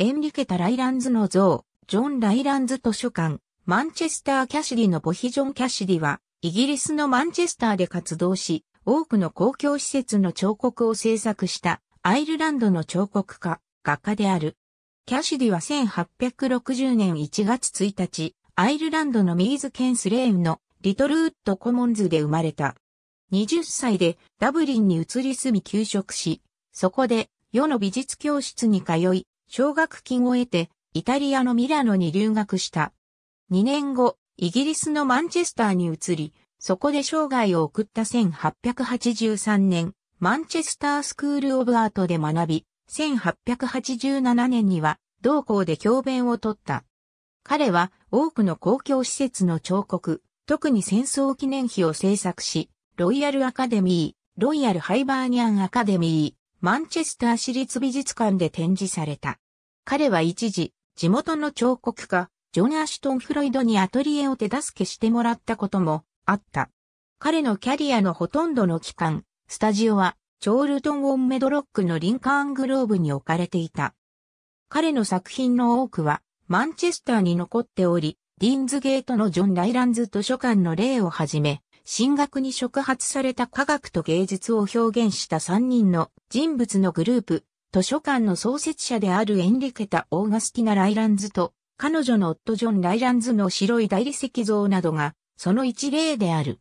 エンリケタ・ライランズの像、ジョン・ライランズ図書館、マンチェスター・キャシディのボヒジョン・キャシディは、イギリスのマンチェスターで活動し、多くの公共施設の彫刻を制作したアイルランドの彫刻家、画家である。キャシディは1860年1月1日、アイルランドのミーズ・ケンスレーンのリトルウッド・コモンズで生まれた。20歳でダブリンに移り住み休職し、そこで世の美術教室に通い、奨学金を得て、イタリアのミラノに留学した。2年後、イギリスのマンチェスターに移り、そこで生涯を送った1883年、マンチェスタースクール・オブ・アートで学び、1887年には同校で教鞭をとった。彼は多くの公共施設の彫刻、特に戦争記念碑を制作し、ロイヤルアカデミー、ロイヤルハイバーニアンアカデミー、マンチェスター市立美術館で展示された。彼は一時、地元の彫刻家、ジョン・アシュトン・フロイドにアトリエを手助けしてもらったこともあった。彼のキャリアのほとんどの期間、スタジオは、チョールトン・ウォン・メドロックのリンカーン・グローブに置かれていた。彼の作品の多くは、マンチェスターに残っており、ディーンズゲートのジョン・ライランズ図書館の例をはじめ、進学に触発された科学と芸術を表現した3人の人物のグループ、図書館の創設者であるエンリケタ・オーガスティナ・ライランズと、彼女の夫ジョン・ライランズの白い大理石像などが、その一例である。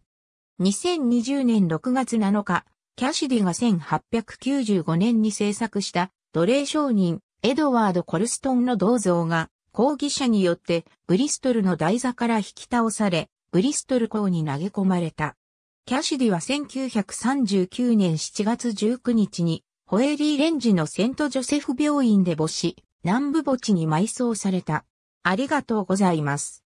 2020年6月7日、キャシディが1895年に制作した奴隷商人エドワード・コルストンの銅像が抗議者によってブリストルの台座から引き倒され、ブリストル港に投げ込まれた。キャシディは1939年7月19日にホエリーレンジのセントジョセフ病院で母子、南部墓地に埋葬された。ありがとうございます。